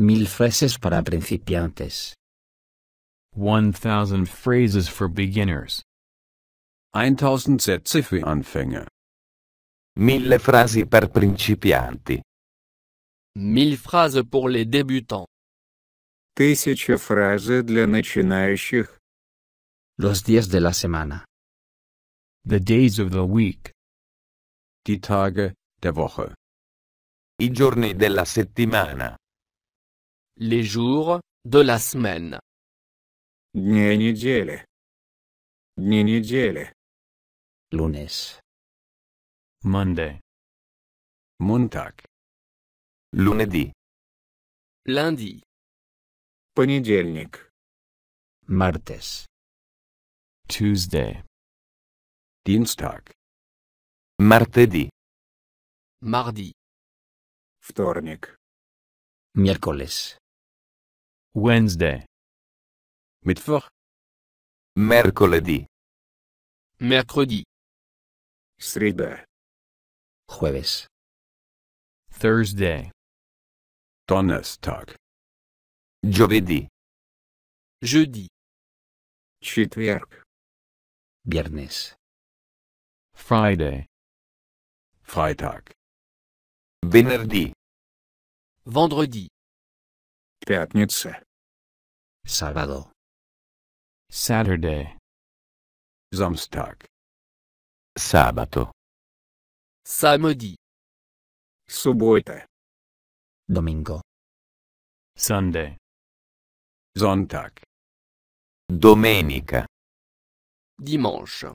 Mil frases para principiantes. 1000 phrases for beginners. 1000 Sätze für Anfänger. Mille frasi per principianti. Mille phrases pour les débutants. Тысяча фразы для начинающих. Los días de la semana. The days of the week. Die Tage der Woche. I giorni della settimana. Les jours de la semaine. Дни недели. Дни недели. Lunes. Monday. Montag. Lunedì. Lundi. Понедельник. Martes. Tuesday. Dienstag. Martedì. Mardi. Вторник. Miércoles. Wednesday. Mittwoch. Mercoledì. Mercredi. Среда. Jueves. Thursday. Donnerstag. Giovedì. Jeudi. Четверг. Viernes. Friday. Freitag. Venerdì. Vendredi. Пятница. Sábado. Saturday. Samstag. Sabato. Samedi. Суббота. Domingo. Sunday. Sonntag. Domenica. Dimanche.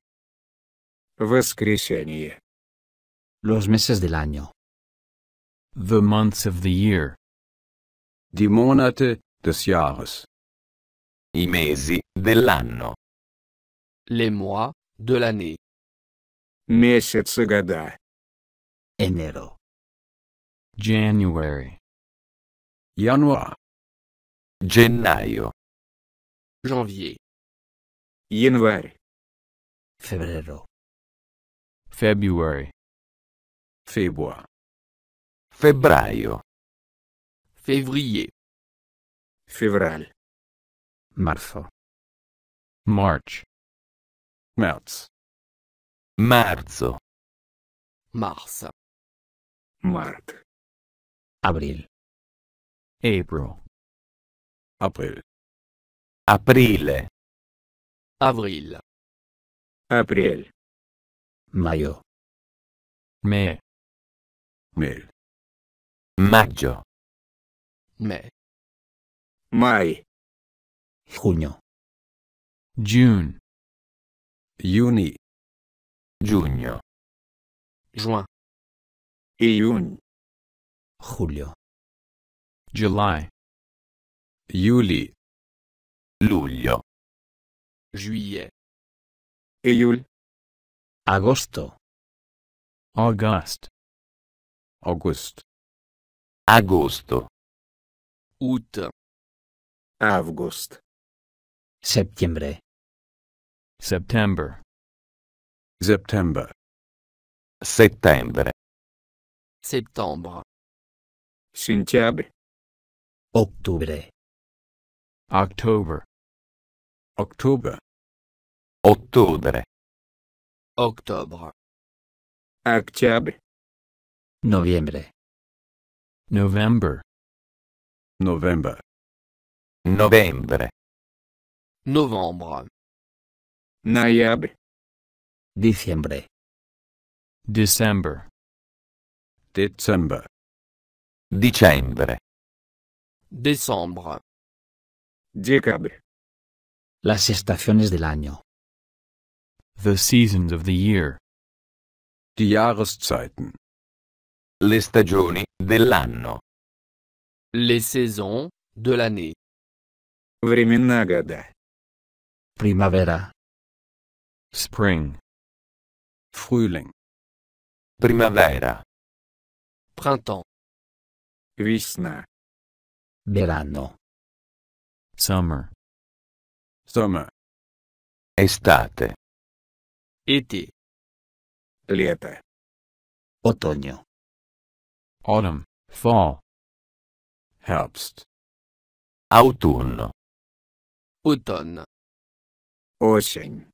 Воскресенье. Los meses del año. The months of the year. die Monate des Jahres. I mesi dell'anno. Les mois de l'année. Месяцы года. Enero. January. Januar. Gennaio. Janvier. Январь. Febrero. February. Februar. Febbraio février. Fevral. Marzo. March. März. Marzo. Mars. Mart. Abril. April. April. Aprile. Avril. April. Mayo. Me. Mil. Maggio. May. Maj. Junio. June. Juni. Junio, Juin. iun, Julio. July. Juli. Luglio. Juillet. Iul. Agosto. August. August. Agosto août, Август. septiembre, September, September. settembre, septembre, сентябрь, octubre, October, October. ottobre, octobre, октябрь, November, November, November. Novembre. Novembre. Noyembre. Diciembre. December. December. Dicembre. Decembre. Dicembre. Las estaciones del año. The seasons of the year. Die Jahreszeiten. Le stagioni dell'anno. Les saisons de l'année. Времена Primavera. Spring. Frühling. Primavera. Printemps. Весна. Verano. Summer. Summer. Estate. Été. Лето. Otoño. Autumn. Fall. Herbst. Autunno. Autunno. Осень.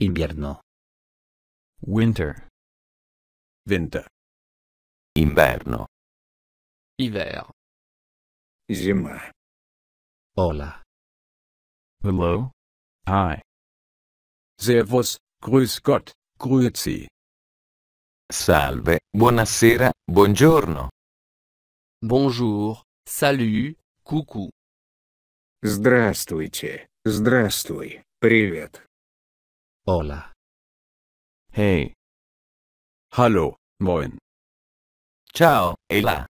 Invierno. Winter. Winter. Inverno. Iver. Зима. Hola. Hello. Hi. Servus, grüß Gott, grüezi. Salve, buonasera, buongiorno. Bonjour, salut, coucou. Здравствуйте, здравствуй, привет. Hola. Hey. Hallo, moin. Ciao, Ella.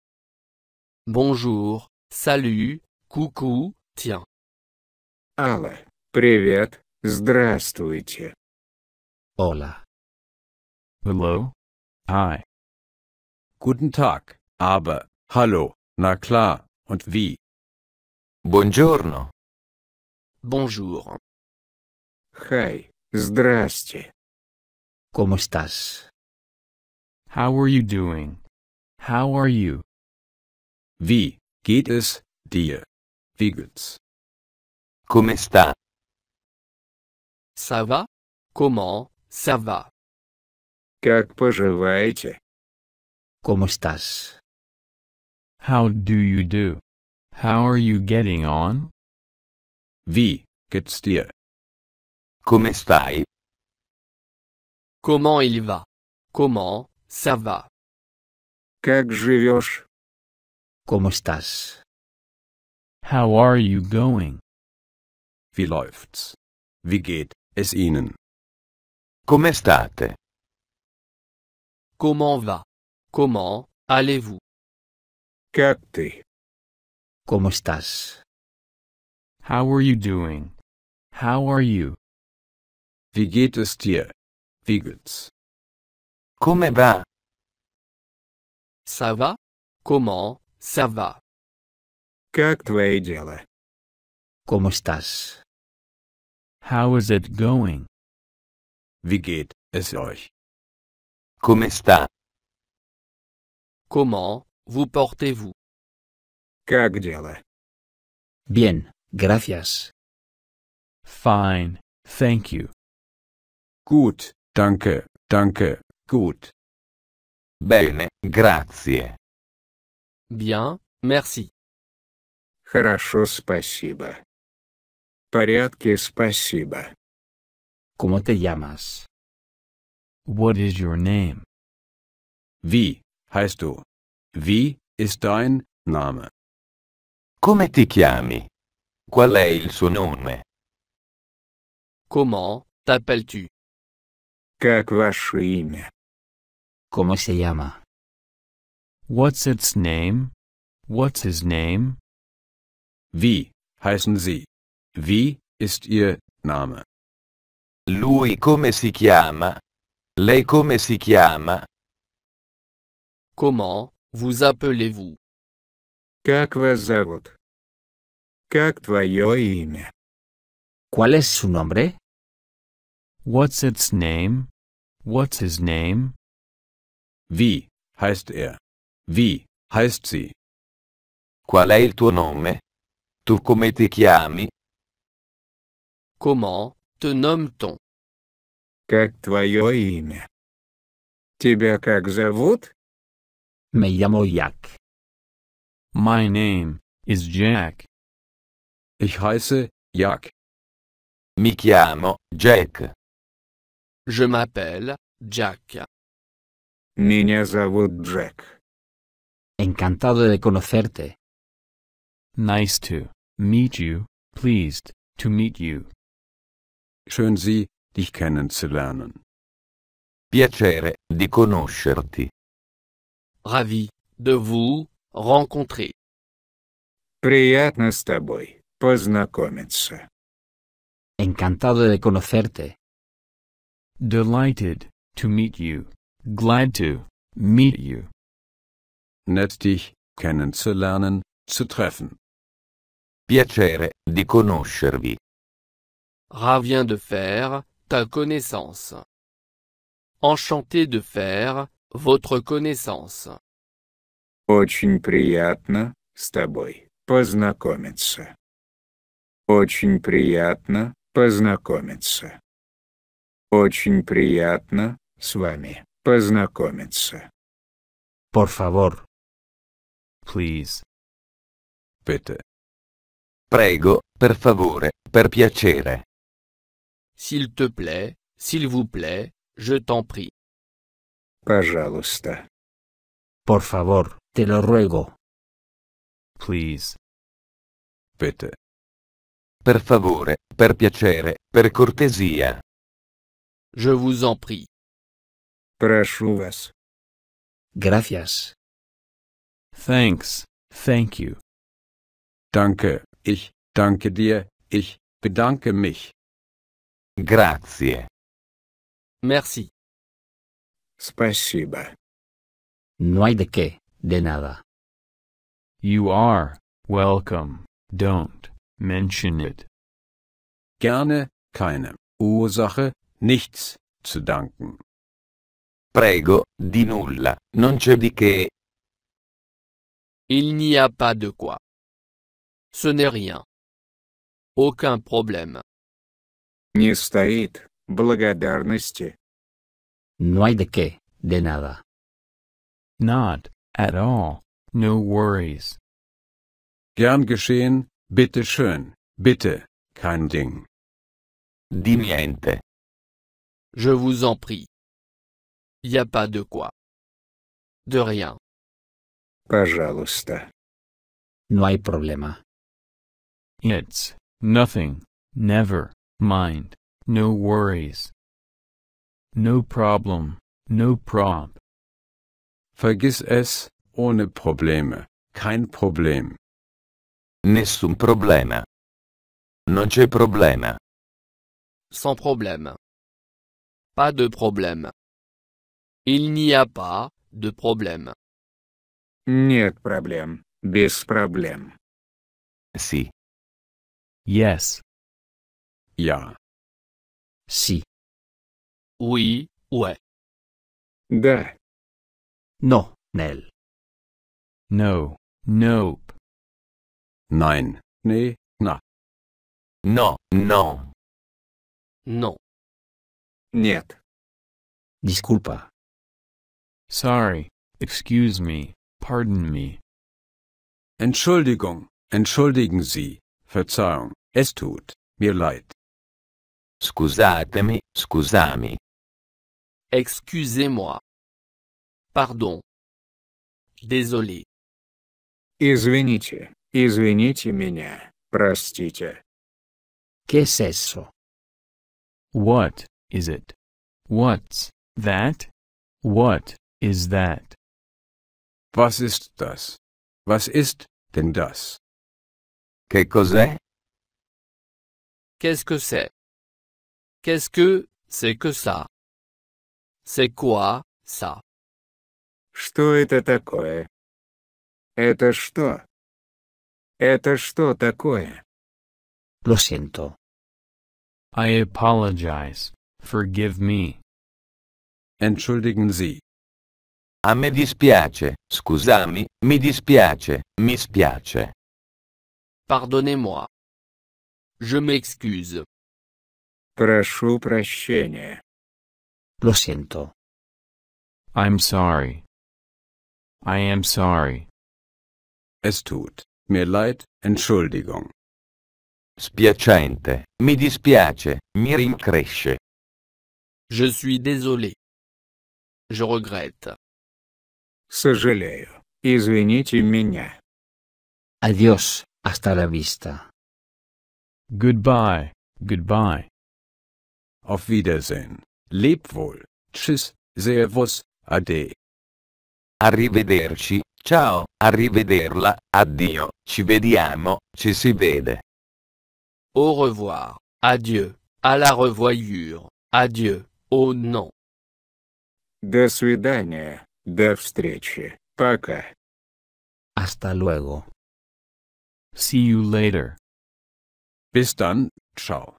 Bonjour, salut, coucou, tiens. Алла, привет, здравствуйте. Hola. Hello. Hi. Guten Tag, aber. Hallo, na klar, und wie? Buongiorno. Bonjour. Hey, здрасте. ¿Cómo estás? How are you doing? How are you? Wie geht es dir? Wie geht's? Come sta? Ça va? Comment ça va? Как поживаете? ¿Cómo estás? How do you do? How are you getting on? Vi, geht's dir? Come stai? Comment il va? Comment ça va? Как живешь? ¿Cómo estás? How are you going? Wie läuft's? Wie geht es Ihnen? Come state? Comment va? Comment allez-vous? Как ты? ¿Cómo estás? How are you doing? How are you? Wie geht es dir? Wie geht's? Come va? Ça va? Comment ça va? Как твои дела? ¿Cómo estás? How is it going? Wie geht es euch? Como está? Comment Vous portez-vous? Как дела? Bien, gracias. Fine, thank you. Gut, danke, danke, gut. Bene, grazie. Bien, merci. Хорошо, спасибо. Порядке, спасибо. ¿Cómo te llamas? What is your name? Wie heißt du? Wie ist dein Name? Come ti chiami? Qual è il suo nome? Comment t'appelles-tu? Как ваше имя? Come si chiama? What's its name? What's his name? Wie heißen Sie? Wie ist Ihr Name? Lui come si chiama? Lei come si chiama? Comment Vous appelez-vous Как вас зовут? Как твое имя? Qual es su nombre? What's its name? What's his name? Wie heißt er. Qual è il tuo Tu come ti Comment te nomme-t-on? Как имя? Тебя как зовут? Me llamo Jack. My name is Jack. Ich heiße Jack. Mi chiamo Jack. Je m'appelle Jack. Меня зовут Джек. Encantado de conocerte. Nice to meet you. Pleased to meet you. Schön Sie, dich kennenzulernen. Piacere di conoscerti. Ravi de vous rencontrer. Приятно с тобой Encantado de conocerte. Delighted to meet you. Glad to meet you. Nett dich kennenzulernen, zu treffen. Piacere di conoscervi. Ravien de faire ta connaissance. Enchanté de faire votre connaissance. Очень приятно с тобой познакомиться. Очень приятно познакомиться. Очень приятно с вами познакомиться. Por favor. Please. Bitte. Prego, per favore, per piacere. S'il te plaît, s'il vous plaît, je t'en prie. Пожалуйста. Por favor, te lo ruego. Please. Bitte. Per favore, per piacere, per cortesia. Je vous en prie. Прошу вас. Gracias. Thanks. Thank you. Danke, ich danke dir, ich bedanke mich. Grazie. Merci. Спасибо. No hay de qué, de nada. You are welcome. Don't mention it. Gerne, keine Ursache, nichts zu danken. Prego, di nulla, non c'è di che. Il n'y a pas de quoi. Ce n'est rien. Aucun problème. Не стоит благодарности. No hay de qué, de nada. Not, at all, no worries. Gern geschehen, bitte schön, bitte, kein Ding. Di niente. Je vous en prie. Y a pas de quoi. De rien. Пожалуйста. No hay problema. It's nothing, never mind, no worries. No problem, no prob. Vergiss es, ohne Probleme, kein Problem. Nessun problema. Non c'è problema. Sans problème. Pas de problème. Il n'y a pas de problème. Нет проблем, без проблем. Sì. Yes. Ja. Si. Oui, ouais. Да. No, nel. No, nope. Nein, nee, na. No, no. No. Нет. Disculpa. Sorry, excuse me, pardon me. Entschuldigung, entschuldigen Sie, Verzeihung, es tut mir leid. Scusatemi, scusami, Excusez-moi. Pardon. Désolé. Извините, извините меня, простите. Que cest What is it? What's that? What is that? Was ist das? Was ist denn das? Che cos'è? Qu'est-ce que c'est? Qu'est-ce que c'est que ça? C'est quoi Что это такое? Это что? Это что такое? Lo siento. I apologize. Forgive me. Entschuldigen Sie. A me dispiace, scusami, mi dispiace, mi spiace. Pardonnez-moi. Je m'excuse. Прошу прощения. Lo siento. I'm sorry. I am sorry. Es tut mir leid, Entschuldigung. Spiacente, mi dispiace, mi rincresce. Je suis désolé. Je regrette. Сожалею. Извините меня. Adiós, hasta la vista. Goodbye, goodbye. Auf Wiedersehen. Leb wohl. Tschüss, Servus, Ade. Arrivederci, ciao, arrivederla, addio, ci vediamo, ci si vede. Au revoir, adieu, à la revoyure, adieu, oh non. До свидания, до встречи, пока. Hasta luego. See you later. Bis dann, ciao.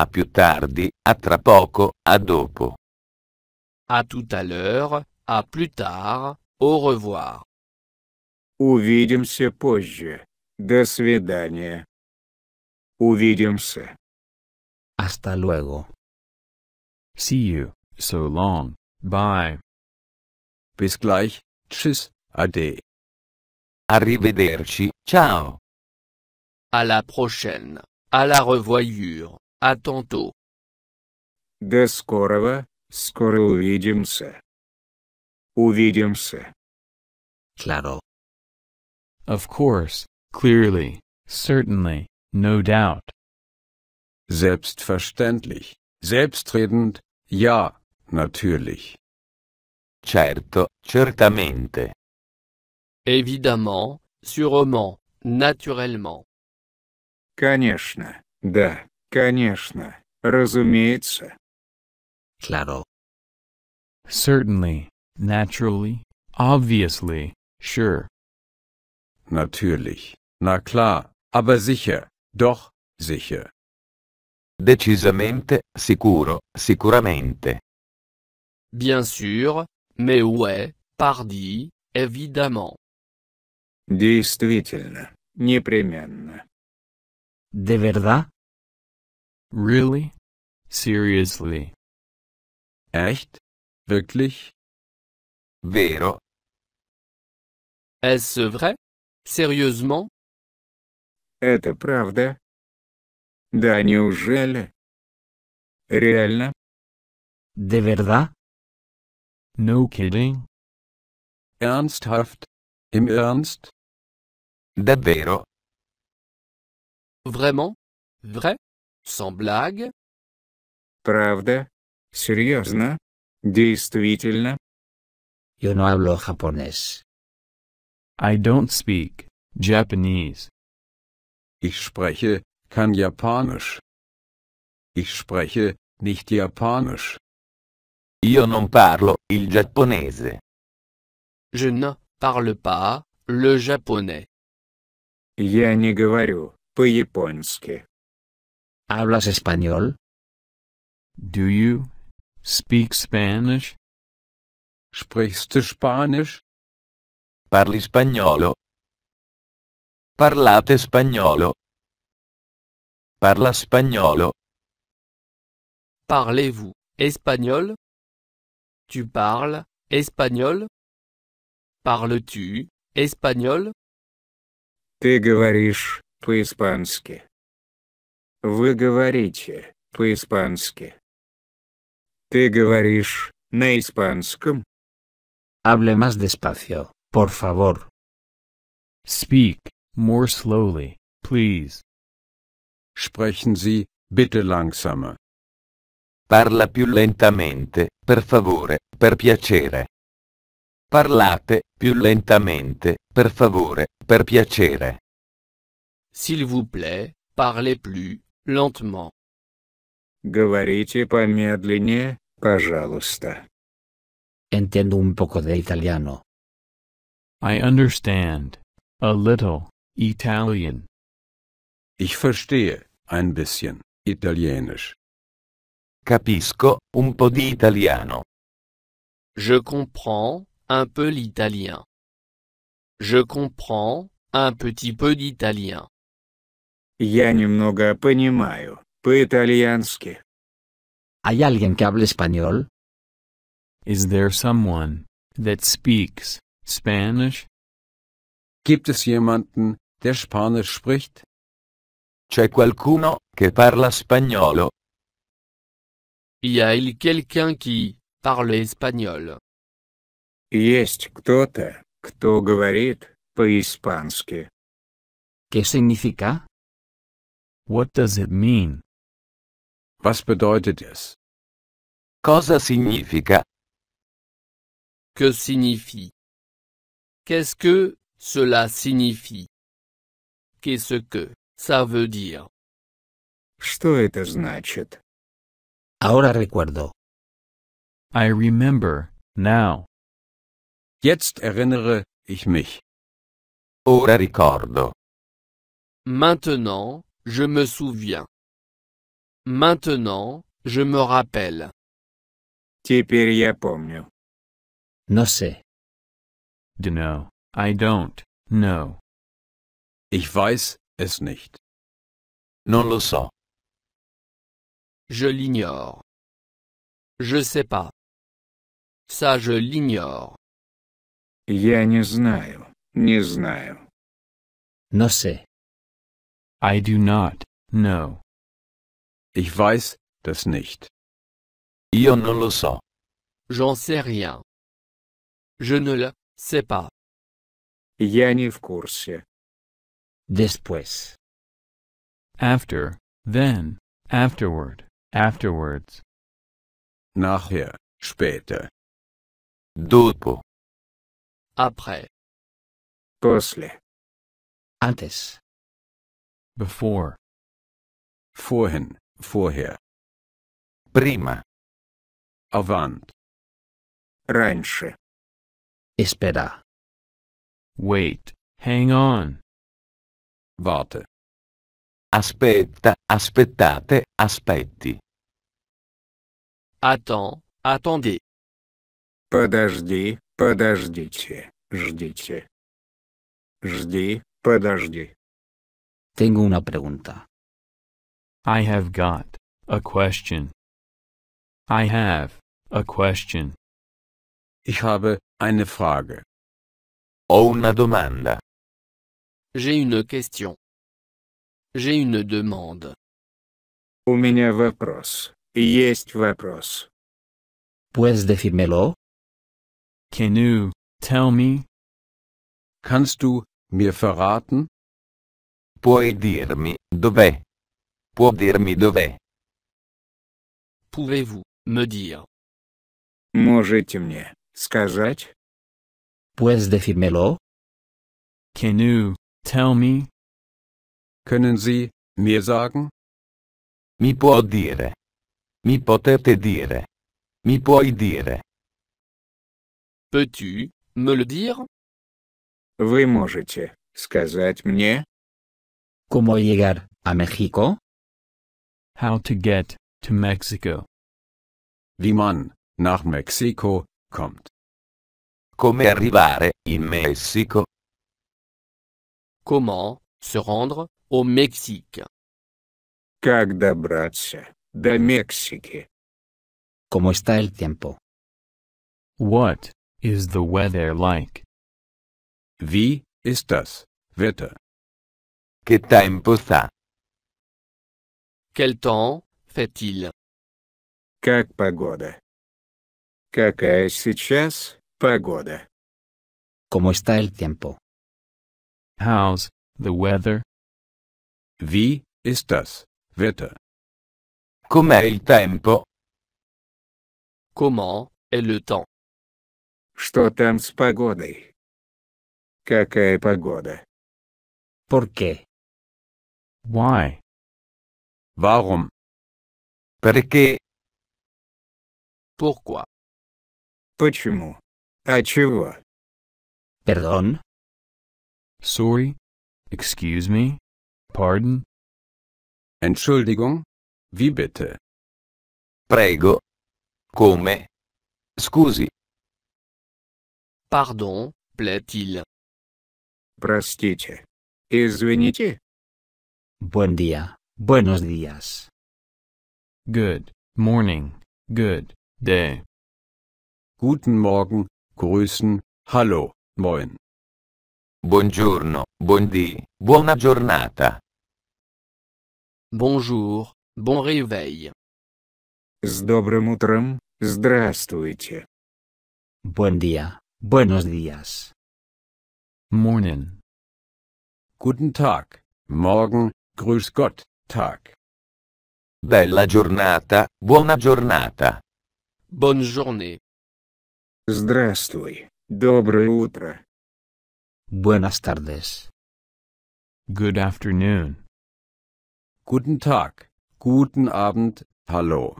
A plus tard, à tra poco, à dopo. À tout à l'heure, à plus tard, au revoir. Увидимся позже. До свидания. Увидимся. Hasta luego. See you, so long, bye. Bis gleich, tschüss, ade. Arrivederci, ciao. À la prochaine, à la revoyure. À tantôt. До скорого, скоро увидимся. Увидимся. Claro. Of course, clearly, certainly, no doubt. Selbstverständlich, selbstredend, ja, natürlich. Certo, certamente. Évidemment, sûrement, naturellement. Конечно, да. Конечно, разумеется. Claro. Certainly, naturally, obviously, sure. Natürlich, na klar, aber sicher, doch, sicher. Decisamente, sicuro, sicuramente. Bien sûr, mais ouais, pardi, évidemment. Действительно, непременно. De verdad, Really? Seriously? Echt? Wirklich? Vero? Est-ce vrai? Sérieusement? Это правда? Да неужели? Реально? De verdad? No kidding. Ernsthaft? Im Ernst? Davvero? Vraiment? Vrai? Sans blague? Правда? Серьезно? Действительно? Yo no hablo japonés. I don't speak Japanese. Ich spreche kein Japanisch. Ich spreche nicht Japanisch. Io non parlo il giapponese. Je ne parle pas le japonais. Я не говорю по-японски. ¿Hablas español? Do you speak Spanish? Sprichst du Spanisch? Parli spagnolo. Parlate spagnolo. Parla spagnolo. Parlez-vous espagnol? Tu parles espagnol? Parles-tu espagnol? Ты говоришь по-испански. Вы говорите по-испански. Ты говоришь на испанском? Hable más despacio, por favor. Speak more slowly, please. Sprechen Sie bitte langsamer. Parla più lentamente, per favore, per piacere. Parlate più lentamente, per favore, per piacere. S'il vous plaît, parlez plus Lentement. Говорите помедленнее, пожалуйста. Entendo un poco de italiano. I understand. A little, Italian. Ich verstehe, ein bisschen, italienisch. Capisco, un po' di italiano. Je comprends, un peu l'italien. Je comprends, un petit peu d'italien. Я немного понимаю, по-итальянски. ¿Hay alguien que hable español? Is there someone that speaks Spanish? Gibt es jemanden, der Spanisch spricht? C'è qualcuno che parla spagnolo? Y a-t-il quelqu'un qui parle espagnol? Есть кто-то, кто говорит по-испански. ¿Qué significa? What does it mean? Was bedeutet es? Cosa significa? Que signifie? Qu'est-ce que cela signifie? Qu'est-ce que ça veut dire? Что это значит? Ahora recuerdo. I remember, now. Jetzt erinnere ich mich. Ora ricordo. Maintenant, Je me souviens. Maintenant, je me rappelle. Теперь я помню. No sé. No, I don't know. Ich weiß es nicht. Non lo so. Je l'ignore. Je sais pas. Ça, je l'ignore. Я не знаю. Не знаю. No sé. I do not know. Ich weiß das nicht. Io non lo so. J'en sais rien. Je ne le sais pas. Я не в курсе. Después. After, then, afterward, afterwards. Nachher, später. Dopo. Après. После. Antes. Before. Vorhin, vorher. Prima. Avant. Раньше. Espera. Wait, hang on. Warte. Aspetta, aspettate, aspetti. Attends, attendez. Подожди, подождите, ждите. Жди, подожди. Tengo una pregunta. I have got a question. I have a question. Ich habe eine Frage. Ho una domanda. J'ai une question. J'ai une demande. У меня вопрос. Есть вопрос. ¿Puedes decírmelo? Can you tell me? Kannst du mir verraten? Puoi dirmi dov'è? Può dirmi dov'è? Pouvez-vous me dire? Можете мне сказать? Puedes decírmelo? Can you tell me? Können Sie mir sagen? Mi può dire. Mi potete dire. Mi puoi dire. Peux-tu me le dire? Вы можете сказать мне? ¿Cómo llegar a México? How to get to Mexico. Wie man nach Mexiko kommt. Come arrivare in Messico? Comment se rendre au Mexique? Как добраться до Мексики? ¿Cómo está el tiempo? What is the weather like? Wie ist das Wetter? Que tempo fa? Quel temps fait-il? Как погода? Какая сейчас погода? ¿Cómo está el tiempo? How's the weather? Wie ist das Com'è il tempo? Comment est le temps? Что там с погодой? Какая погода? ¿Por qué? Why? Warum? Perché? Pourquoi? Почему? А чего? Perdón? Sorry? Excuse me? Pardon? Entschuldigung? Wie bitte? Prego. Come? Scusi. Pardon, plaît-il. Простите. Извините. Buen día, buenos días. Good morning, good day. Guten Morgen, grüßen, hallo, moin. Buongiorno, di, buona giornata. Bonjour, bon réveil. С добрым утром, здравствуйте. Buen día, buenos días. Morning. Guten Tag, morgen, Grüß Gott, Tag. Bella giornata, buona giornata. Bonne journée. Здравствуй, доброе утро. Buenas tardes. Good afternoon. Guten Tag, guten Abend, hallo.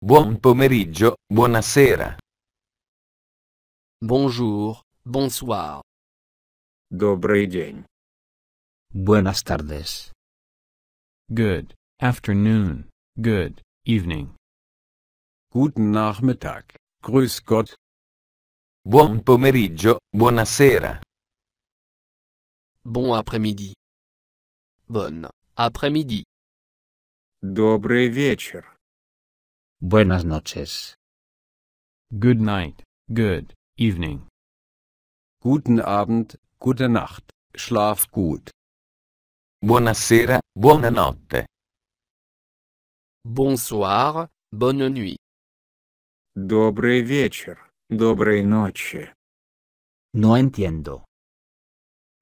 Buon pomeriggio, buonasera. Bonjour, bonsoir. Добрый день. Buenas tardes. Good afternoon. Good evening. Guten Nachmittag. Grüß Gott. Buon pomeriggio. Buonasera. Bon après-midi. Bonne après-midi. Добрый вечер. Buenas noches. Good night. Good evening. Guten Abend. Gute Nacht. Schlaf gut. Buonasera, buonanotte. Bonsoir, bonne nuit. Добрый вечер, доброй ночи. No entiendo.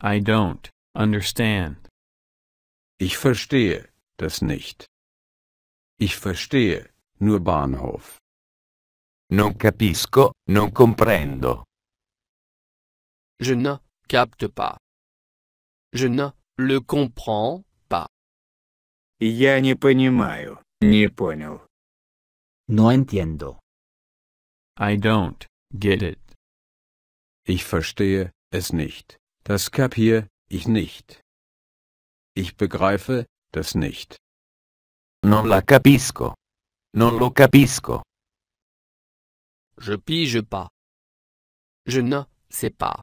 I don't understand. Ich verstehe das nicht. Ich verstehe nur Bahnhof. Non capisco, non comprendo. Je ne capte pas. Je ne Le comprends pas. понимаю. понял. No entiendo. I don't get it. Ich verstehe es nicht. Das kapier ich nicht. Ich begreife das nicht. Non la capisco. Non lo capisco. Je pige pas. Je ne sais pas.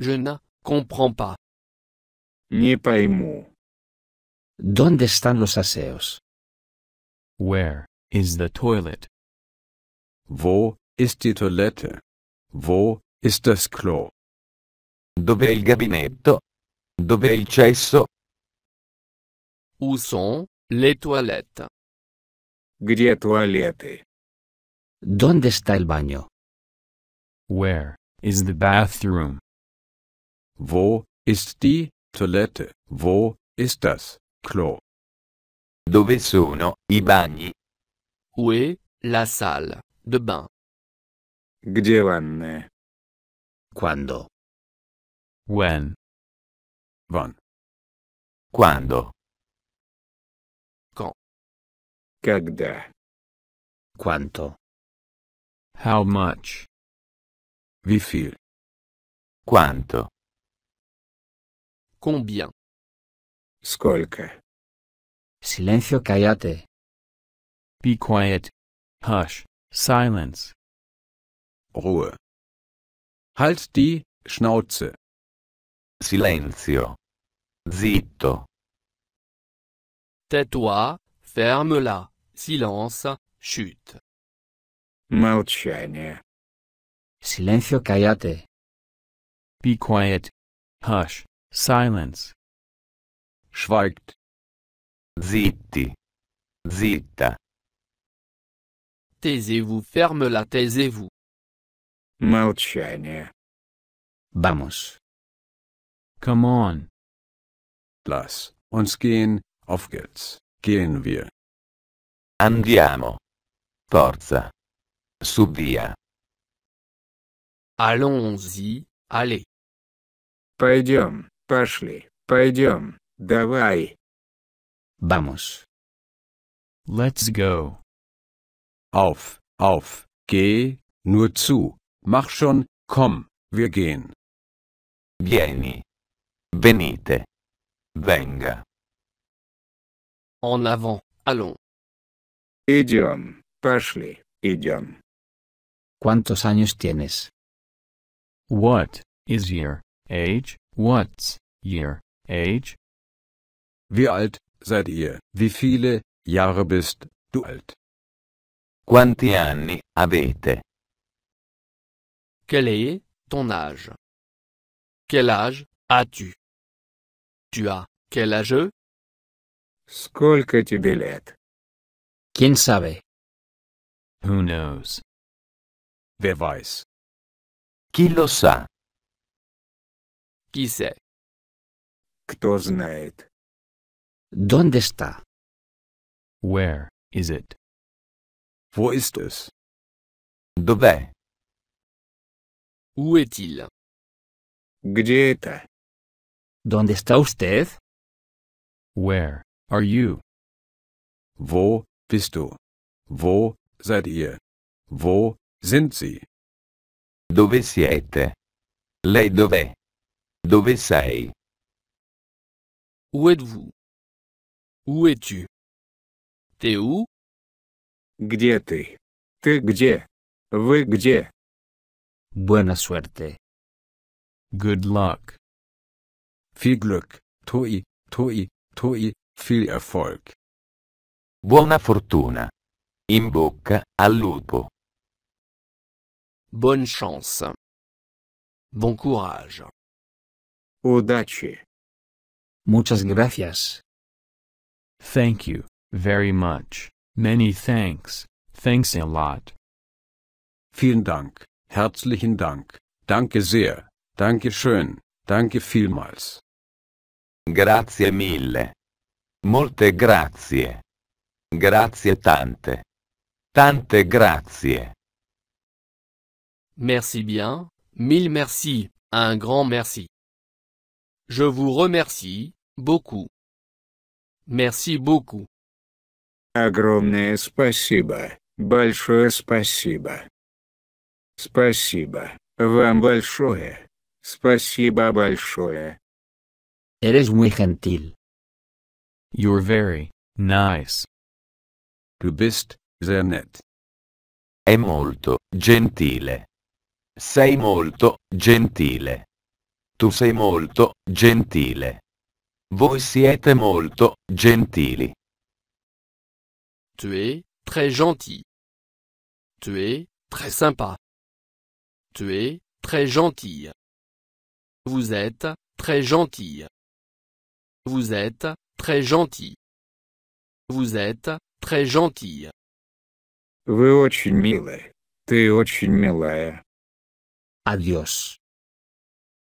Je ne comprends pas. Не пойму. ¿Dónde están los aseos? Where is the toilet? Wo ist die Toilette? Wo ist das Klo? Dov'è il gabinetto? Dov'è il cesso? Où sont les toilettes? Где туалеты? ¿Dónde está el baño? Where is the bathroom? Wo ist die Toilette, wo ist das Klo? Dove sono i bagni? Où est la salle de bain? Gdzie wanne? Quando? When? Wann? Quando? Quand? Когда? Quanto? How much? Wie viel? Quanto? Combien? Сколько? Silencio cállate. Be quiet. Hush. Silence. Ruhe. Halt die Schnauze. Silenzio. Zitto. Tais-toi, ferme-la. Silence, chute. Молчание. Silencio cállate. Be quiet. Hush. Silence. Schweigt. Zitti. Zitta. Taisez-vous, ferme-la, taisez-vous. Молчание. Vamos. Come on. Lass uns gehen, auf geht's. Gehen wir. Andiamo. Forza. Su via. Allons-y, allez. Пойдем. Пошли, пойдем, давай. Vamos. Let's go. Auf, auf, geh, nur zu, mach schon, komm, wir gehen. Vieni. Venite. Venga. En avant, allons. Idiom. пошли, Idiom. ¿Cuántos años tienes? What is your age? What's year, age? Wie alt seid ihr? Wie viele Jahre bist du alt? Quanti anni avete? Quel est ton âge? Quel âge as-tu? Tu as quel âge? Сколько тебе лет? ¿Quién sabe? Who knows? Wer weiß? Chi lo sa? Qui sait? Кто знает? ¿Dónde está? Where is it? Wo ist es? wheres Où est-il? Где это? ¿Dónde está usted? Where are you? Wo bist du? Wo seid ihr? Wo sind sie? Dove siete? Lei dov'è? Dove sei? Où êtes-vous Où es-tu T'es où Где ты? Ты где? Вы где? Buena suerte. Good luck. Viel Glück. Toi, toi, toi, viel folk. Buona fortuna. In bocca al lupo. Bonne chance. Bon courage. Удачи. Muchas gracias. Thank you, very much. Many thanks. Thanks a lot. Vielen Dank. Herzlichen Dank. Danke sehr. Danke schön. Danke vielmals. Grazie mille. Molte grazie. Grazie tante. Tante grazie. Merci bien. Mille merci. Un grand merci. Je vous remercie, beaucoup. Merci beaucoup. Огромное спасибо. Большое спасибо. Спасибо. Вам большое. Спасибо большое. Eres muy gentil. You're very nice. Tu bist sehr nett. È molto gentile. Sei molto gentile. Tu sei molto, gentile. Vous siete molto, gentili. Tu es, très gentil. Tu es, très sympa. Tu es, très gentil. Vous êtes, très gentil. Vous êtes, très gentil. Vous êtes, très gentil. Вы очень Tu Ты очень Adios.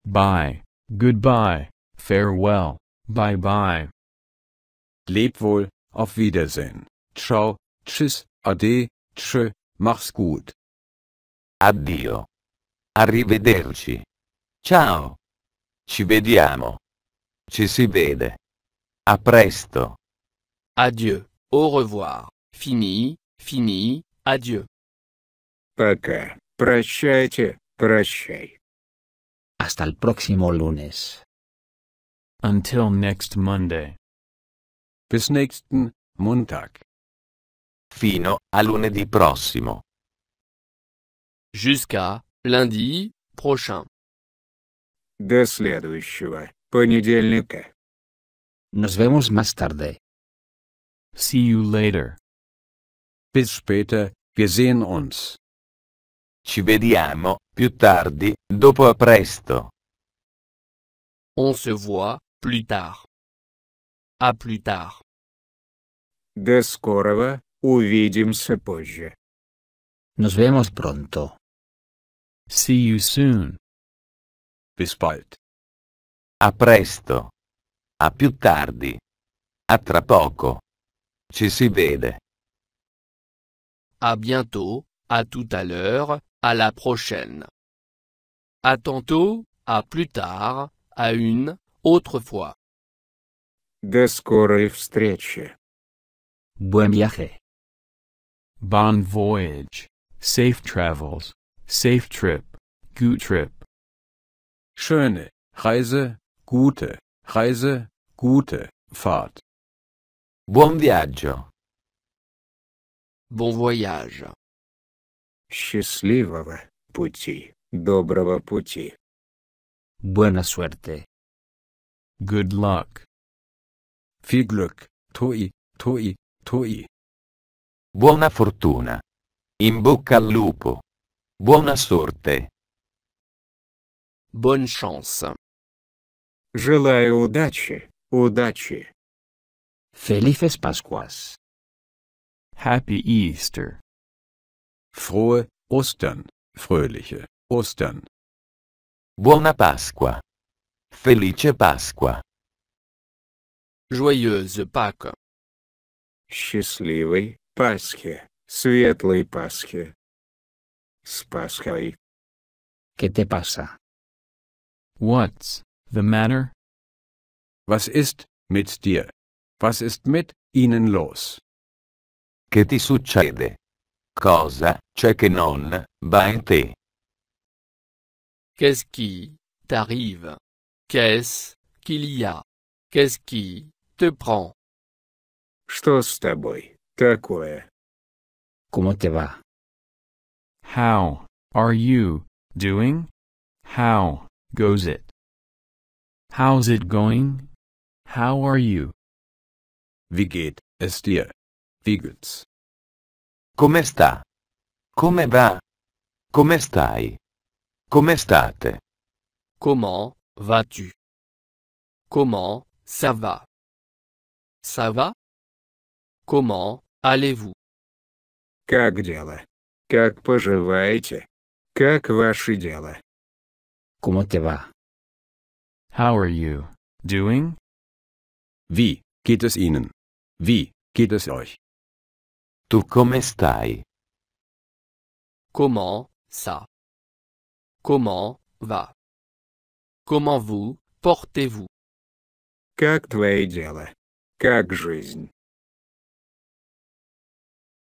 Bye, goodbye, farewell, bye bye. Leb wohl, auf Wiedersehen, ciao, tschüss, ade, tschö, mach's gut. Addio. Arrivederci. Ciao. Ci vediamo. Ci si vede. A presto. Adieu. Au revoir. Fini, fini, adieu. Пока. Прощайте, прощай. Hasta el próximo lunes. Until next Monday. Bis nächsten Montag. Fino a lunedì prossimo. Jusca lundi prochain. До следующего понедельника. Nos vemos más tarde. See you later. Bis später, wir sehen uns. Ci vediamo, più tardi, dopo a presto. On se voit, plus tard. A plus tard. До скорого, увидимся позже. Nos vemos pronto. See you soon. Bis bald. A presto. A più tardi. A tra poco. Ci si vede. A bientôt, à tout à l'heure, à la prochaine. À tantôt, à plus tard, à une autre fois. До скорой встречи. Buen viaje. Bon voyage. Safe travels. Safe trip. Good trip. Schöne Reise, gute Reise, gute Fahrt. Buon viaggio. Bon voyage. Счастливого пути. Доброго пути. Buena suerte. Good luck. Viel Glück. Toi, toi, toi. Buona fortuna. In bocca al lupo. Buona sorte. Bonne chance. Желаю удачи, удачи. Felices Pascuas. Happy Easter. Frohe Ostern, fröhliche Ostern. Buona Pasqua. Felice Pasqua. Joyeuse Pâques. Счастливой Пасхи, светлой Пасхи. С Пасхой. ¿Qué te pasa? What's the matter? Was ist mit dir? Was ist mit Ihnen los? Che ti succede? Cosa c'è che non va in te? Qu'est-ce qui t'arrive Qu'est-ce qu'il y a Qu'est-ce qui te prend Что с тобой такое? Comment te va? How are you doing? How goes it? How's it going? How are you? Wie geht es dir? Wie geht's? Come sta? Come va? Come stai? Come state? Comment vas-tu? Comment ça va? Ça va? Comment allez-vous? Как дела? Как поживаете? Как ваши дела? Comment te va? How are you doing? Wie geht es Ihnen? Wie geht es euch? Tu come stai? Comment ça? Comment va? Comment vous portez-vous? Как твои дела? Как жизнь?